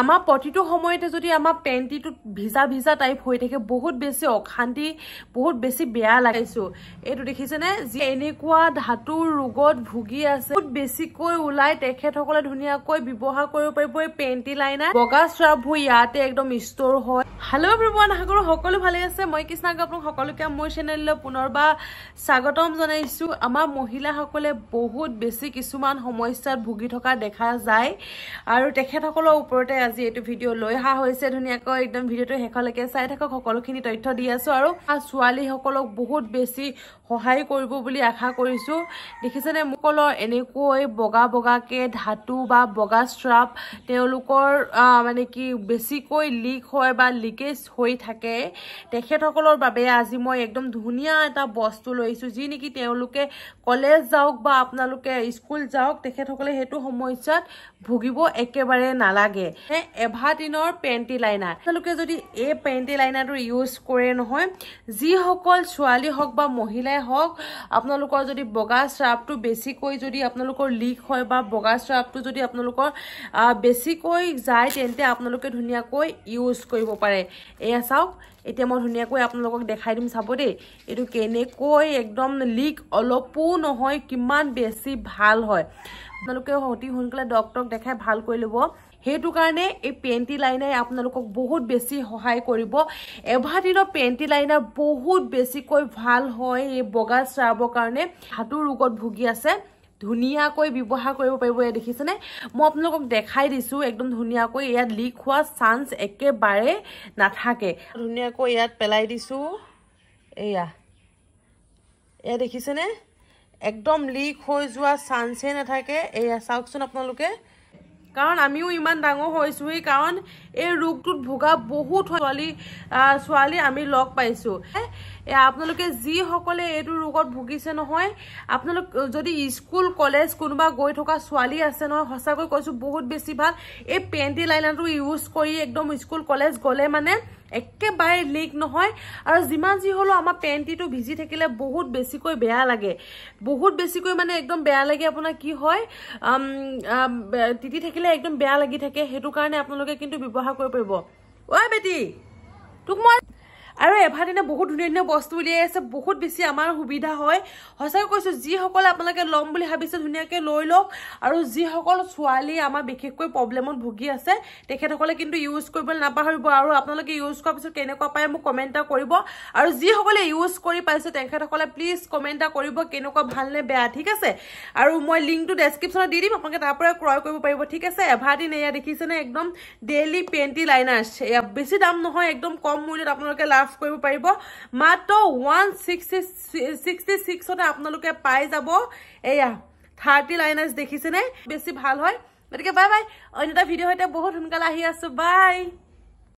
আমাৰ প্ৰতিটো সময়তে যদি আমাৰ পেণ্টিটোত ভিজা ভিজা টাইপ হৈ থাকে বহুত বেছি অশান্তি বহুত বেছি বেয়া লাগিছোঁ এইটো দেখিছেনে যি এনেকুৱা ধাতুৰ ৰোগত ভুগি আছে বহুত বেছিকৈ ওলাই তেখেতসকলে ধুনীয়াকৈ ব্যৱহাৰ কৰিব পাৰিব এই পেণ্টি লাইনাৰ বগা শ্ৰাপবোৰ ইয়াতে একদম ষ্ট'ৰ হয় হেল্ল' এভৰিৱান আশা কৰোঁ সকলো ভালেই আছে মই কৃষ্ণাক আপোনাক সকলোকে মোৰ চেনেললৈ পুনৰবাৰ স্বাগতম জনাইছোঁ আমাৰ মহিলাসকলে বহুত বেছি কিছুমান সমস্যাত ভুগি থকা দেখা যায় আৰু তেখেতসকলৰ ওপৰতে আজি এইটো ভিডিঅ' লৈ অহা হৈছে ধুনীয়াকৈ একদম ভিডিঅ'টো শেষলৈকে চাই থাকক সকলোখিনি তথ্য দি আছোঁ আৰু ছোৱালীসকলক বহুত বেছি সহায় কৰিব বুলি আশা কৰিছোঁ দেখিছেনে মোকলৰ এনেকৈ বগা বগাকৈ ধাতু বা বগা শ্ৰাপ তেওঁলোকৰ মানে কি বেছিকৈ লিক হয় বা লিকেজ হৈ থাকে তেখেতসকলৰ বাবে আজি মই একদম ধুনীয়া এটা বস্তু লৈছোঁ যি নেকি তেওঁলোকে কলেজ যাওক বা আপোনালোকে স্কুল যাওক তেখেতসকলে সেইটো সমস্যাত ভুগিব একেবাৰে নালাগে এভাৰটিনৰ পেণ্টি লাইনাৰ আপোনালোকে যদি এই পেণ্টি লাইনাৰটো ইউজ কৰে নহয় যিসকল ছোৱালী হওক বা মহিলাই হওক আপোনালোকৰ যদি বগা শ্ৰাপটো বেছিকৈ যদি আপোনালোকৰ লিক হয় বা বগা শ্ৰাপটো যদি আপোনালোকৰ বেছিকৈ যায় তেন্তে আপোনালোকে ধুনীয়াকৈ ইউজ কৰিব পাৰে পাৰে এয়া চাওক এতিয়া মই ধুনীয়াকৈ আপোনালোকক দেখাই দিম চাব দেই এইটো কেনেকৈ একদম লিক অলপো নহয় কিমান বেছি ভাল হয় আপোনালোকে অতি সোনকালে ডক্তৰক দেখাই ভাল কৰি ল'ব সেইটো কাৰণে এই পেণ্টি লাইনাৰে আপোনালোকক বহুত বেছি সহায় কৰিব এভাৰ দিনৰ পেণ্টি লাইনাৰ বহুত বেছিকৈ ভাল হয় এই বগা শ্ৰাবৰ কাৰণে হাতো ৰোগত ভুগি আছে ধুনীয়াকৈ ব্যৱহাৰ কৰিব পাৰিব এয়া দেখিছেনে মই আপোনালোকক দেখাই দিছোঁ একদম ধুনীয়াকৈ ইয়াত লিক হোৱা চান্স একেবাৰে নাথাকে ধুনীয়াকৈ ইয়াত পেলাই দিছোঁ এয়া এয়া দেখিছেনে একদম লিক হৈ যোৱা চান্সেই নাথাকে এয়া চাওকচোন আপোনালোকে কাৰণ আমিও ইমান ডাঙৰ হৈছোঁহি কাৰণ এই ৰোগটোত ভোগা বহুত ছোৱালী ছোৱালী আমি লগ পাইছোঁ আপোনালোকে যিসকলে এইটো ৰোগত ভুগিছে নহয় আপোনালোক যদি স্কুল কলেজ কোনোবা গৈ থকা ছোৱালী আছে নহয় সঁচাকৈ কৈছোঁ বহুত বেছি ভাল এই পেণ্টি লাইনাৰটো ইউজ কৰি একদম স্কুল কলেজ গ'লে মানে একেবাৰে লিক নহয় আৰু যিমান যি হ'লেও আমাৰ পেণ্টিটো ভিজি থাকিলে বহুত বেছিকৈ বেয়া লাগে বহুত বেছিকৈ মানে একদম বেয়া লাগে আপোনাৰ কি হয় তিতি থাকিলে একদম বেয়া লাগি থাকে সেইটো কাৰণে আপোনালোকে কিন্তু ব্যৱহাৰ কৰিব পাৰিব ঐ বেটি তোক মই আৰু এভাৰ দিনে বহুত ধুনীয়া ধুনীয়া বস্তু উলিয়াই আছে বহুত বেছি আমাৰ সুবিধা হয় সঁচাকৈ কৈছোঁ যিসকলে আপোনালোকে ল'ম বুলি ভাবিছে ধুনীয়াকৈ লৈ লওক আৰু যিসকল ছোৱালী আমাৰ বিশেষকৈ প্ৰব্লেমত ভুগি আছে তেখেতসকলে কিন্তু ইউজ কৰিবলৈ নাপাহৰিব আৰু আপোনালোকে ইউজ কৰাৰ পিছত কেনেকুৱা পায় মোক কমেণ্ট এটা কৰিব আৰু যিসকলে ইউজ কৰি পাইছে তেখেতসকলে প্লিজ কমেণ্ট এটা কৰিব কেনেকুৱা ভাল নে বেয়া ঠিক আছে আৰু মই লিংকটো ডেছক্ৰিপশ্যনত দি দিম আপোনালোকে তাৰ পৰা ক্ৰয় কৰিব পাৰিব ঠিক আছে এভাৰ দিন এয়া দেখিছেনে একদম ডেইলি পেণ্টি লাইনাৰ্ছ এয়া বেছি দাম নহয় একদম কম মূল্যত আপোনালোকে লাভ লাভ কৰিব পাৰিব মাত্ৰ ওৱান ছিক্সটি ছিক্সটি আপোনালোকে পাই যাব এয়া থাৰ্টি লাইনাৰ্ছ দেখিছেনে বেছি ভাল হয় গতিকে বাই বাই অন্য এটা ভিডিঅ' সৈতে বহুত সোনকালে আহি আছো বাই